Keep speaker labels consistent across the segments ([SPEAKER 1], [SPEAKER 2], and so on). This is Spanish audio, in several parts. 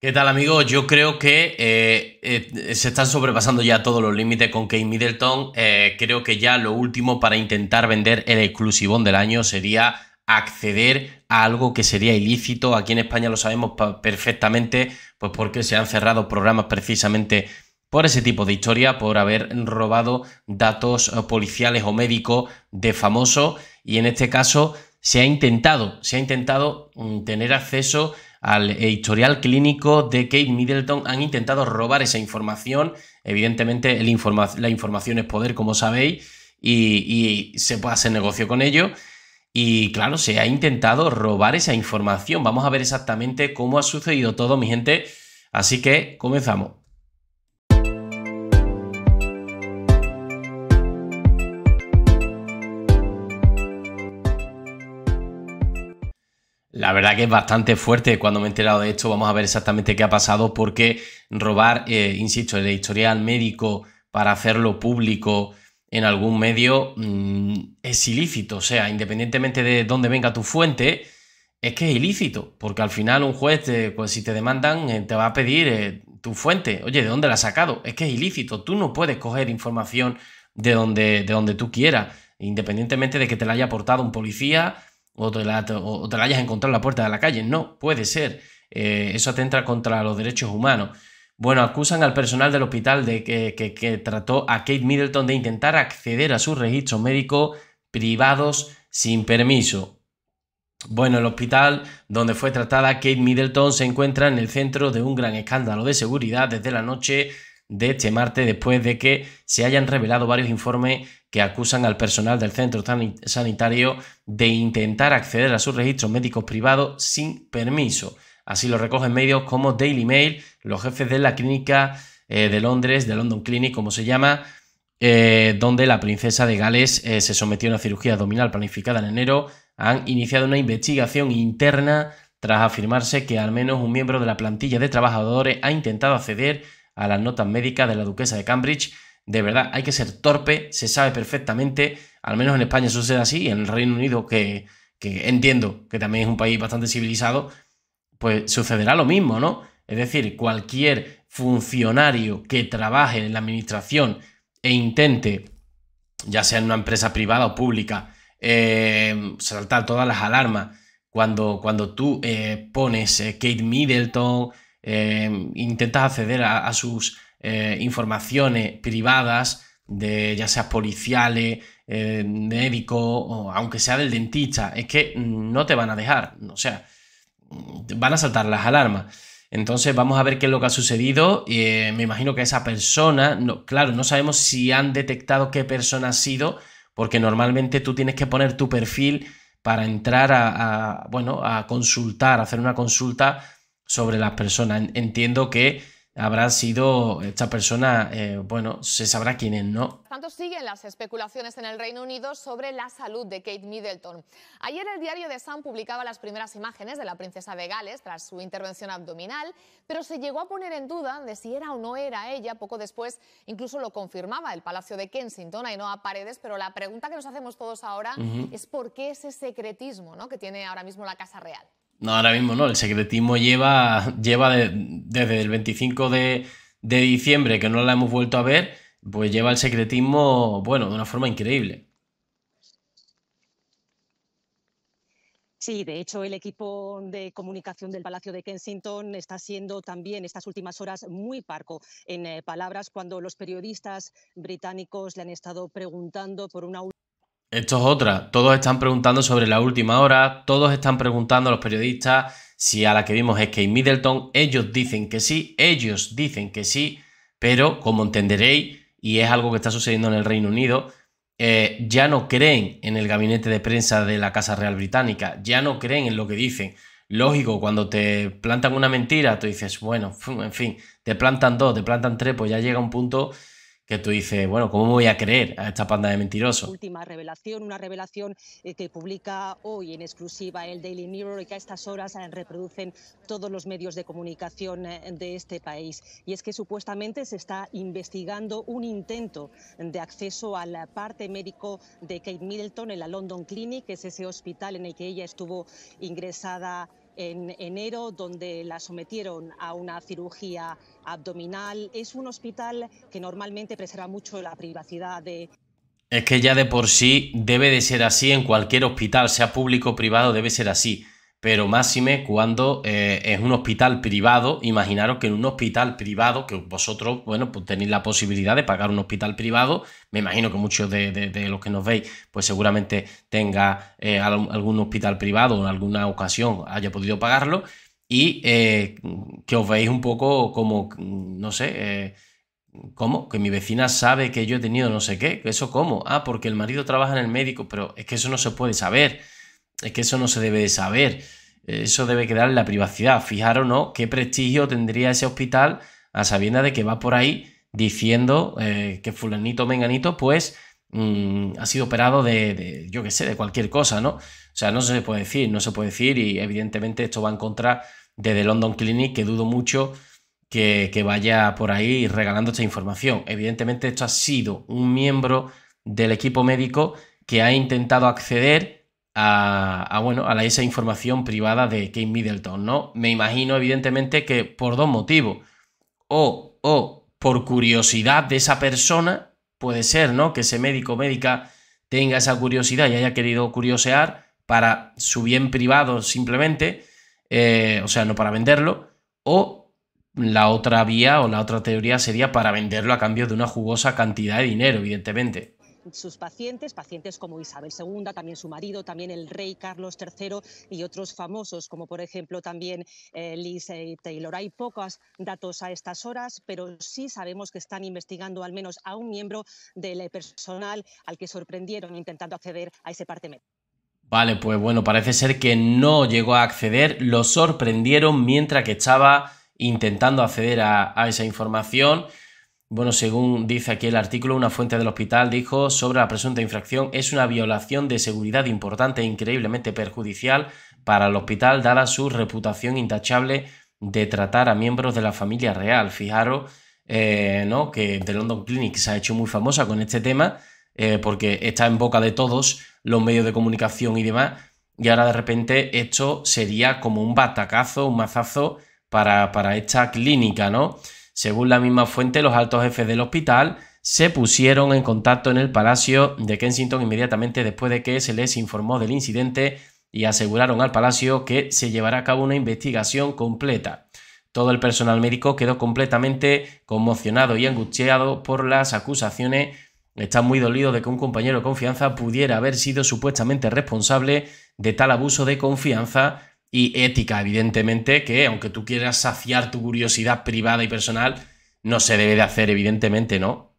[SPEAKER 1] ¿Qué tal amigos? Yo creo que eh, eh, se están sobrepasando ya todos los límites con Kate Middleton. Eh, creo que ya lo último para intentar vender el exclusivón del año sería acceder a algo que sería ilícito. Aquí en España lo sabemos perfectamente, pues porque se han cerrado programas precisamente por ese tipo de historia, por haber robado datos policiales o médicos de famosos. Y en este caso se ha intentado, se ha intentado mm, tener acceso al editorial clínico de Kate Middleton, han intentado robar esa información. Evidentemente, la información es poder, como sabéis, y, y se puede hacer negocio con ello. Y claro, se ha intentado robar esa información. Vamos a ver exactamente cómo ha sucedido todo, mi gente. Así que comenzamos. La verdad que es bastante fuerte. Cuando me he enterado de esto, vamos a ver exactamente qué ha pasado, porque robar, eh, insisto, el historial médico para hacerlo público en algún medio mm, es ilícito. O sea, independientemente de dónde venga tu fuente, es que es ilícito, porque al final un juez, pues, si te demandan, eh, te va a pedir eh, tu fuente. Oye, ¿de dónde la has sacado? Es que es ilícito. Tú no puedes coger información de donde, de donde tú quieras, independientemente de que te la haya aportado un policía o te, la, hayas encontrado en la puerta de la calle. No, puede ser. Eh, eso atenta contra los derechos humanos. Bueno, acusan al personal del hospital de que, que, trató a Kate Middleton de intentar acceder a sus registros médicos privados sin permiso. Bueno, el hospital donde fue tratada Kate Middleton se encuentra en el centro de un gran escándalo de seguridad desde la noche de este martes después de que se hayan revelado varios informes que acusan al personal del centro sanitario de intentar acceder a sus registros médicos privados sin permiso. Así lo recogen medios como Daily Mail, los jefes de la clínica eh, de Londres, de London Clinic, como se llama, eh, donde la princesa de Gales eh, se sometió a una cirugía abdominal planificada en enero, han iniciado una investigación interna tras afirmarse que al menos un miembro de la plantilla de trabajadores ha intentado acceder a las notas médicas de la duquesa de Cambridge de verdad, hay que ser torpe, se sabe perfectamente, al menos en España sucede así, en el Reino Unido, que, entiendo que también es un país bastante civilizado, pues sucederá lo mismo, ¿no? Es decir, cualquier funcionario que trabaje en la administración e intente, ya sea en una empresa privada o pública, eh, saltar todas las alarmas, cuando, cuando tú eh, pones eh, Kate Middleton, intentas acceder a sus eh, informaciones privadas de ya sea policiales, eh, médicos, o aunque sea del dentista, es que no te van a dejar, o sea, van a saltar las alarmas. Entonces vamos a ver qué es lo que ha sucedido. Eh, me imagino que esa persona, claro, no sabemos si han detectado qué persona ha sido, porque normalmente tú tienes que poner tu perfil para entrar a, a bueno, a consultar, a hacer una consulta sobre las personas. Entiendo que habrá sido esta persona, eh, bueno, se sabrá quién es, ¿no?
[SPEAKER 2] Tanto siguen las especulaciones en el Reino Unido sobre la salud de Kate Middleton. Ayer el diario de Sun publicaba las primeras imágenes de la princesa de Gales tras su intervención abdominal, pero se llegó a poner en duda de si era o no era ella. Poco después incluso lo confirmaba el Palacio de Kensington, no a Paredes, pero la pregunta que nos hacemos todos ahora es por qué ese secretismo ¿no? que tiene ahora mismo la Casa Real.
[SPEAKER 1] No, ahora mismo no. El secretismo lleva, lleva desde el 25 de, de, diciembre, que no la hemos vuelto a ver, pues lleva el secretismo, bueno, de una forma increíble.
[SPEAKER 2] Sí, de hecho, el equipo de comunicación del Palacio de Kensington está siendo también estas últimas horas muy parco en eh, palabras cuando los periodistas británicos le han estado preguntando por una
[SPEAKER 1] esto es otra. Todos están preguntando sobre la última hora, todos están preguntando a los periodistas si a la que vimos es Kate Middleton. Ellos dicen que sí, ellos dicen que sí, pero como entenderéis, y es algo que está sucediendo en el Reino Unido, eh, ya no creen en el gabinete de prensa de la Casa Real Británica, ya no creen en lo que dicen. Lógico, cuando te plantan una mentira, tú dices, bueno, en fin, te plantan dos, te plantan tres, pues ya llega un punto que tú dices, bueno, ¿cómo voy a creer a esta panda de mentirosos? Última revelación, una revelación
[SPEAKER 2] eh, que publica hoy en exclusiva el Daily Mirror y que a estas horas eh, reproducen todos los medios de comunicación eh, de este país. Y es que supuestamente se está investigando un intento de acceso a la parte médico de Kate Middleton en la London Clinic, que es ese hospital en el que ella estuvo ingresada en enero, donde la sometieron a una cirugía abdominal. Es un hospital que normalmente preserva mucho la privacidad de...
[SPEAKER 1] Es que ya de por sí debe de ser así en cualquier hospital, sea público o privado, debe ser así pero máxime cuando eh, es un hospital privado, imaginaros que en un hospital privado, que vosotros, bueno, pues tenéis la posibilidad de pagar un hospital privado, me imagino que muchos de, de, los que nos veis, pues seguramente tenga eh, algún hospital privado o en alguna ocasión haya podido pagarlo, y eh, que os veis un poco como, no sé, ¿Cómo? Que mi vecina sabe que yo he tenido no sé qué. ¿Eso cómo? Ah, porque el marido trabaja en el médico, pero es que eso no se puede saber es que eso no se debe de saber. Eso debe quedar en la privacidad. Fijaros, ¿no? ¿Qué prestigio tendría ese hospital a sabiendas de que va por ahí diciendo eh, que fulanito, menganito, pues mm, ha sido operado de, yo qué sé, de cualquier cosa, ¿no? O sea, no se puede decir, no se puede decir y evidentemente esto va en contra de The London Clinic, que dudo mucho que, que vaya por ahí regalando esta información. Evidentemente esto ha sido un miembro del equipo médico que ha intentado acceder a, bueno, a esa información privada de Kate Middleton, ¿no? Me imagino, evidentemente, que por dos motivos. O, o por curiosidad de esa persona, puede ser, ¿no? Que ese médico o médica tenga esa curiosidad y haya querido curiosear para su bien privado simplemente, eh, o sea, no para venderlo, o la otra vía o la otra teoría sería para venderlo a cambio de una jugosa cantidad de dinero, evidentemente
[SPEAKER 2] sus pacientes, pacientes como Isabel II, también su marido, también el rey Carlos III y otros famosos, como por ejemplo también eh, Liz eh, Taylor. Hay pocos datos a estas horas, pero sí sabemos que están investigando al menos a un miembro del personal al que sorprendieron intentando acceder a ese parte médico.
[SPEAKER 1] Vale, pues bueno, parece ser que no llegó a acceder, lo sorprendieron mientras que estaba intentando acceder a esa información. Bueno, según dice aquí el artículo, una fuente del hospital dijo sobre la presunta infracción es una violación de seguridad importante e increíblemente perjudicial para el hospital dada su reputación intachable de tratar a miembros de la familia real. Fijaros eh, ¿no? que The London Clinic se ha hecho muy famosa con este tema eh, porque está en boca de todos los medios de comunicación y demás y ahora de repente esto sería como un batacazo, un mazazo para, para esta clínica, ¿no? Según la misma fuente, los altos jefes del hospital se pusieron en contacto en el Palacio de Kensington inmediatamente después de que se les informó del incidente y aseguraron al Palacio que se llevará a cabo una investigación completa. Todo el personal médico quedó completamente conmocionado y angustiado por las acusaciones. Está muy dolido de que un compañero de confianza pudiera haber sido supuestamente responsable de tal abuso de confianza y ética, evidentemente, que aunque tú quieras saciar tu curiosidad privada y personal, no se debe de hacer, evidentemente, ¿no?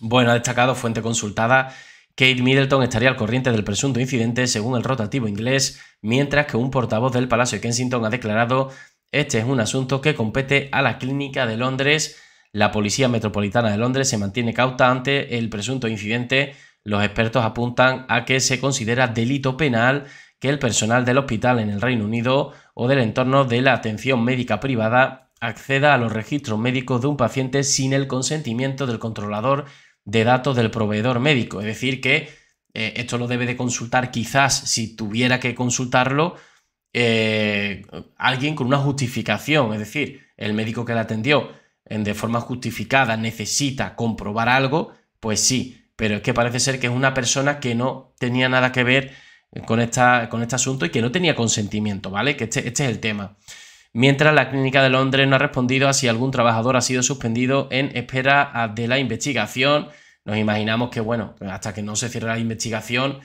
[SPEAKER 1] Bueno, ha destacado fuente consultada. Kate Middleton estaría al corriente del presunto incidente, según el rotativo inglés, mientras que un portavoz del Palacio de Kensington ha declarado este es un asunto que compete a la Clínica de Londres. La Policía Metropolitana de Londres se mantiene cauta ante el presunto incidente. Los expertos apuntan a que se considera delito penal que el personal del hospital en el Reino Unido o del entorno de la atención médica privada acceda a los registros médicos de un paciente sin el consentimiento del controlador de datos del proveedor médico. Es decir, que eh, esto lo debe de consultar quizás si tuviera que consultarlo eh, alguien con una justificación. Es decir, el médico que la atendió en, de forma justificada necesita comprobar algo, pues sí, pero es que parece ser que es una persona que no tenía nada que ver con, esta, con este asunto y que no tenía consentimiento, ¿vale? Que este, este, es el tema. Mientras la Clínica de Londres no ha respondido a si algún trabajador ha sido suspendido en espera de la investigación. Nos imaginamos que, bueno, hasta que no se cierre la investigación,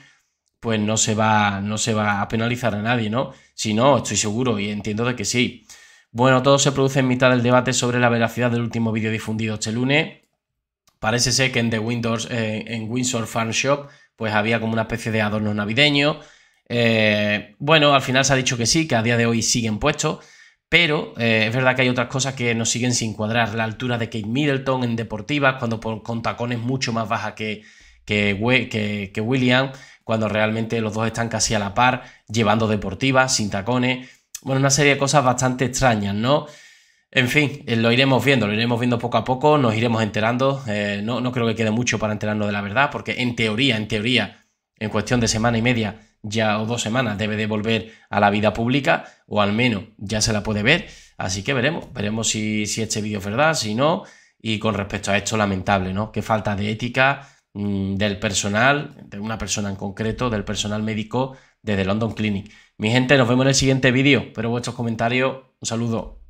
[SPEAKER 1] pues no se va, no se va a penalizar a nadie, ¿no? Si no, estoy seguro y entiendo de que sí. Bueno, todo se produce en mitad del debate sobre la veracidad del último vídeo difundido este lunes. Parece ser que en The Windows, eh, en Windsor Farm Shop, pues había como una especie de adorno navideño, eh, bueno, al final se ha dicho que sí, que a día de hoy siguen puestos, pero eh, es verdad que hay otras cosas que nos siguen sin cuadrar. La altura de Kate Middleton en deportivas, cuando con tacones mucho más baja que, que, que William, cuando realmente los dos están casi a la par, llevando deportivas, sin tacones. Bueno, una serie de cosas bastante extrañas, ¿no? En fin, eh, lo iremos viendo, lo iremos viendo poco a poco, nos iremos enterando. Eh, no, creo que quede mucho para enterarnos de la verdad, porque en teoría, en teoría, en cuestión de semana y media ya o dos semanas debe de volver a la vida pública, o al menos ya se la puede ver. Así que veremos, veremos si, este vídeo es verdad, si no. Y con respecto a esto, lamentable, ¿no? Qué falta de ética mm, del personal, de una persona en concreto, del personal médico desde London Clinic. Mi gente, nos vemos en el siguiente vídeo. Espero vuestros comentarios. Un saludo.